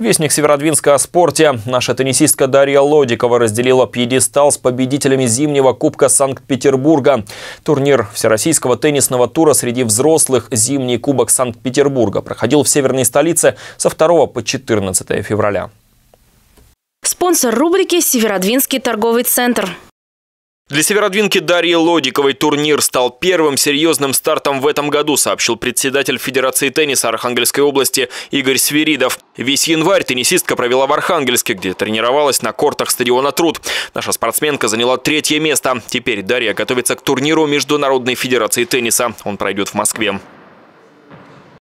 Вестник Северодвинска о спорте. Наша теннисистка Дарья Лодикова разделила пьедестал с победителями зимнего кубка Санкт-Петербурга. Турнир всероссийского теннисного тура среди взрослых «Зимний кубок Санкт-Петербурга» проходил в северной столице со 2 по 14 февраля. Спонсор рубрики «Северодвинский торговый центр». Для северодвинки Дарьи Лодиковой турнир стал первым серьезным стартом в этом году, сообщил председатель Федерации тенниса Архангельской области Игорь Свиридов. Весь январь теннисистка провела в Архангельске, где тренировалась на кортах стадиона «Труд». Наша спортсменка заняла третье место. Теперь Дарья готовится к турниру Международной Федерации тенниса. Он пройдет в Москве.